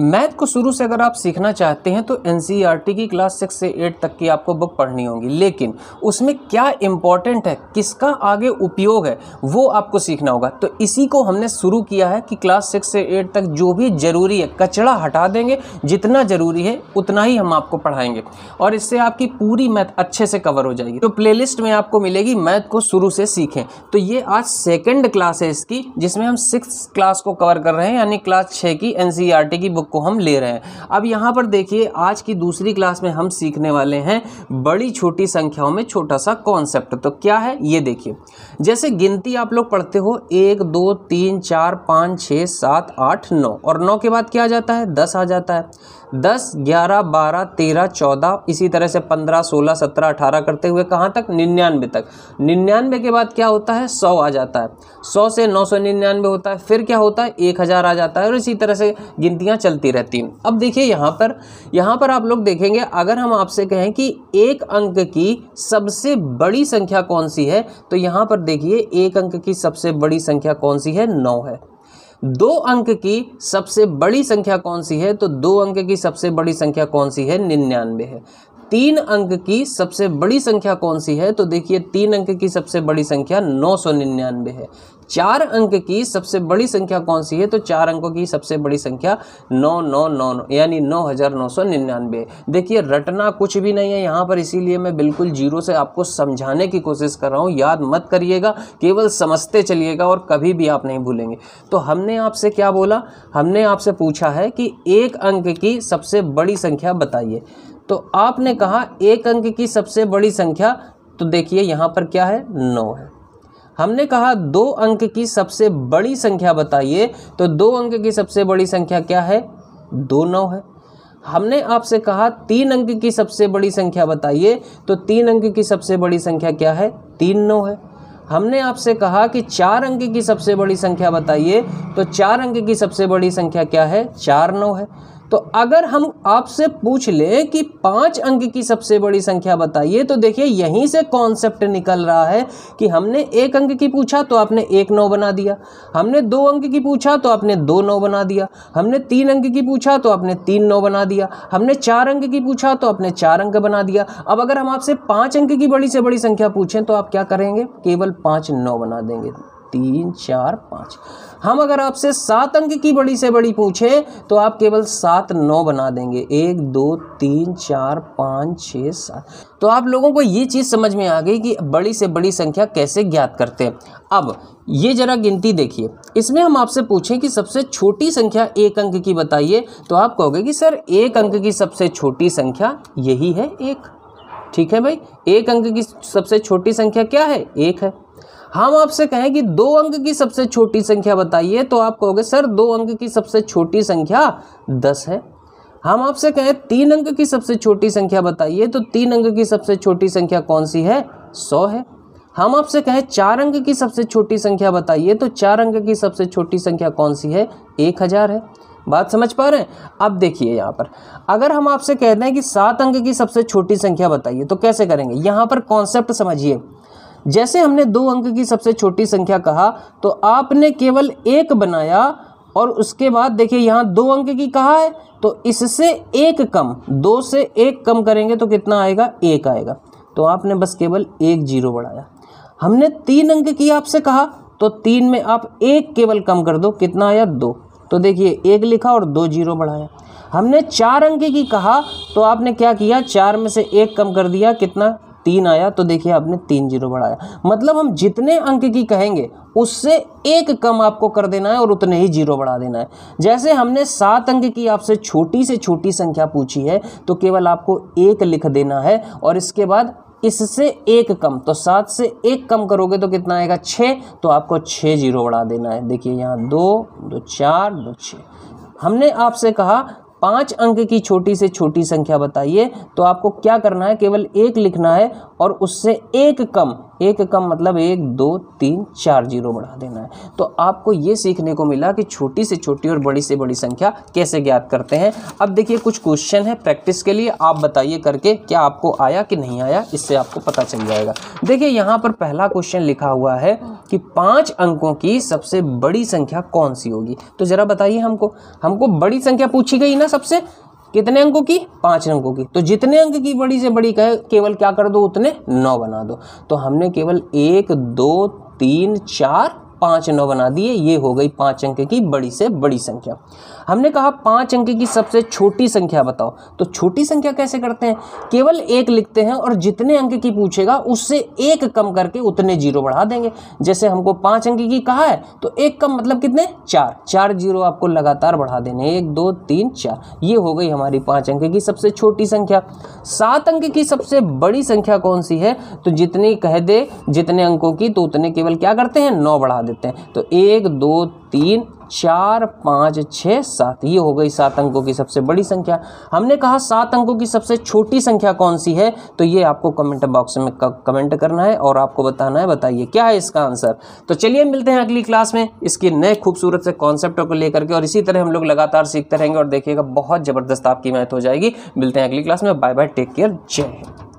math को शुरू से अगर आप सीखना चाहते हैं तो एन e की क्लास सिक्स से एट तक की आपको बुक पढ़नी होगी लेकिन उसमें क्या इंपॉर्टेंट है किसका आगे उपयोग है वो आपको सीखना होगा तो इसी को हमने शुरू किया है कि क्लास सिक्स से एट तक जो भी ज़रूरी है कचड़ा हटा देंगे जितना ज़रूरी है उतना ही हम आपको पढ़ाएंगे और इससे आपकी पूरी मैथ अच्छे से कवर हो जाएगी तो प्लेलिस्ट में आपको मिलेगी मैथ को शुरू से सीखें तो ये आज सेकेंड क्लास है इसकी जिसमें हम सिक्स क्लास को कवर कर रहे हैं यानी क्लास छः की एन e की की बुक को हम ले रहे हैं अब यहाँ पर देखिए आज की दूसरी क्लास में हम सीखने वाले हैं बड़ी छोटी संख्याओं में छोटा सा कॉन्सेप्ट तो क्या है ये देखिए जैसे गिनती आप लोग पढ़ते हो एक दो तीन चार पाँच छः सात आठ नौ और नौ के बाद क्या आ जाता है दस आ जाता है दस ग्यारह बारह तेरह चौदह इसी तरह से पंद्रह सोलह सत्रह अठारह करते हुए कहाँ तक निन्यानवे तक निन्यानवे के बाद क्या होता है सौ आ जाता है सौ से नौ सौ निन्यानवे होता है फिर क्या होता है एक हज़ार आ जाता है और इसी तरह से गिनती गतिविधियाँ चलती रहती हैं अब देखिए यहाँ पर यहाँ पर आप लोग देखेंगे अगर हम आपसे कहें कि एक अंक की सबसे बड़ी संख्या कौन सी है तो यहाँ पर देखिए एक अंक की सबसे बड़ी संख्या कौन सी है नौ है दो अंक की सबसे बड़ी संख्या कौन सी है तो दो अंक की सबसे बड़ी संख्या कौन सी है निन्यानवे है तीन अंक की सबसे बड़ी संख्या कौन सी है तो देखिए तीन अंक की सबसे बड़ी संख्या नौ सौ निन्यानवे है चार अंक की सबसे बड़ी संख्या कौन सी है तो चार अंकों की सबसे बड़ी संख्या नौ नौ नौ यानी नौ हज़ार नौ सौ निन्यानवे देखिए रटना कुछ भी नहीं है यहाँ पर इसीलिए मैं बिल्कुल जीरो से आपको समझाने की कोशिश कर रहा हूँ याद मत करिएगा केवल समझते चलिएगा और कभी भी आप नहीं भूलेंगे तो हमने आपसे क्या बोला हमने आपसे पूछा है कि एक अंक की सबसे बड़ी संख्या बताइए तो आपने कहा एक अंक की सबसे बड़ी संख्या तो देखिए यहाँ पर क्या है नौ है हमने कहा दो अंक की सबसे बड़ी संख्या बताइए तो दो अंक की सबसे बड़ी संख्या क्या है दो नौ है हमने आपसे कहा तीन अंक की सबसे बड़ी संख्या बताइए तो तीन अंक की सबसे बड़ी संख्या क्या है तीन नौ है हमने आपसे कहा कि चार अंक की सबसे बड़ी संख्या बताइए तो चार अंक की सबसे बड़ी संख्या क्या है चार नौ है तो अगर हम आपसे पूछ लें कि पांच अंक की सबसे बड़ी संख्या बताइए तो देखिए यहीं से कॉन्सेप्ट निकल रहा है कि हमने एक अंक की पूछा तो आपने एक नौ बना दिया हमने दो अंक की पूछा तो आपने दो नौ बना दिया हमने तीन अंक की पूछा तो आपने तीन नौ बना दिया हमने चार अंक की पूछा तो आपने चार अंक बना दिया अब अगर हम आपसे पाँच अंक की बड़ी से बड़ी संख्या पूछें तो आप क्या करेंगे केवल पाँच नौ बना देंगे तीन चार पाँच हम अगर आपसे सात अंक की बड़ी से बड़ी पूछें तो आप केवल सात नौ बना देंगे एक दो तीन चार पाँच छः सात तो आप लोगों को ये चीज़ समझ में आ गई कि बड़ी से बड़ी संख्या कैसे ज्ञात करते हैं अब ये जरा गिनती देखिए इसमें हम आपसे पूछें कि सबसे छोटी संख्या एक अंक की बताइए तो आप कहोगे कि सर एक अंक की सबसे छोटी संख्या यही है एक ठीक है भाई एक अंक की सबसे छोटी संख्या क्या है एक है हम आपसे कहें कि दो अंक की सबसे छोटी संख्या बताइए तो आप कहोगे सर दो अंक की सबसे छोटी संख्या दस है हम आपसे कहें तीन अंक की सबसे छोटी संख्या बताइए तो तीन अंक की सबसे छोटी संख्या कौन सी है सौ है हम आपसे कहें चार अंक की सबसे छोटी संख्या बताइए तो चार अंक की सबसे छोटी संख्या कौन सी है एक हज़ार है बात समझ पा रहे हैं अब देखिए यहाँ पर अगर हम आपसे कह दें कि सात अंक की सबसे छोटी संख्या बताइए तो कैसे करेंगे यहाँ पर कॉन्सेप्ट समझिए जैसे हमने दो अंक की सबसे छोटी संख्या कहा तो आपने केवल एक बनाया और उसके बाद देखिए यहाँ दो अंक की कहा है तो इससे एक कम दो से एक कम करेंगे तो कितना आएगा एक आएगा तो आपने बस केवल एक जीरो बढ़ाया हमने तीन अंक की आपसे कहा तो तीन में आप एक केवल कम कर दो कितना आया दो तो देखिए एक लिखा और दो जीरो बढ़ाया हमने चार अंक की कहा तो आपने क्या किया चार में से एक कम कर दिया कितना तीन आया तो देखिए आपने तीन जीरो बढ़ाया मतलब हम जितने अंक की कहेंगे उससे एक कम आपको कर देना है और उतने ही जीरो बढ़ा देना है जैसे हमने सात अंक की आपसे छोटी से छोटी संख्या पूछी है तो केवल आपको एक लिख देना है और इसके बाद इससे एक कम तो सात से एक कम करोगे तो कितना आएगा छः तो आपको छः जीरो बढ़ा देना है देखिए यहाँ दो दो चार दो छः हमने आपसे कहा पांच अंक की छोटी से छोटी संख्या बताइए तो आपको क्या करना है केवल एक लिखना है और उससे एक कम एक कम मतलब एक दो तीन चार जीरो बढ़ा देना है तो आपको ये सीखने को मिला कि छोटी से छोटी और बड़ी से बड़ी संख्या कैसे ज्ञात करते हैं अब देखिए कुछ क्वेश्चन है प्रैक्टिस के लिए आप बताइए करके क्या आपको आया कि नहीं आया इससे आपको पता चल जाएगा देखिए यहाँ पर पहला क्वेश्चन लिखा हुआ है कि पाँच अंकों की सबसे बड़ी संख्या कौन सी होगी तो ज़रा बताइए हमको हमको बड़ी संख्या पूछी गई ना सबसे कितने अंकों की पांच अंकों की तो जितने अंक की बड़ी से बड़ी कहे केवल क्या कर दो उतने नौ बना दो तो हमने केवल एक दो तीन चार पाँच नौ बना दिए ये हो गई पाँच अंक की बड़ी से बड़ी संख्या हमने कहा पाँच अंक की सबसे छोटी संख्या बताओ तो छोटी संख्या कैसे करते हैं केवल एक लिखते हैं और जितने अंक की पूछेगा उससे एक कम करके उतने जीरो बढ़ा देंगे जैसे हमको पाँच अंक की कहा है तो एक कम मतलब कितने चार चार जीरो आपको लगातार बढ़ा देने एक दो तीन चार ये हो गई हमारी पाँच अंक की सबसे छोटी संख्या सात अंक की सबसे बड़ी संख्या कौन सी है तो जितनी कह दे जितने अंकों की तो उतने केवल क्या करते हैं नौ बढ़ा देते देते हैं तो एक दो तीन चार पाँच छः सात ये हो गई सात अंकों की सबसे बड़ी संख्या हमने कहा सात अंकों की सबसे छोटी संख्या कौन सी है तो ये आपको कमेंट बॉक्स में कमेंट करना है और आपको बताना है बताइए क्या है इसका आंसर तो चलिए मिलते हैं अगली क्लास में इसके नए खूबसूरत से कॉन्सेप्टों को लेकर के और इसी तरह हम लोग लगातार सीखते रहेंगे और देखिएगा बहुत ज़बरदस्त आपकी मैथ हो जाएगी मिलते हैं अगली क्लास में बाय बाय टेक केयर जय हिंद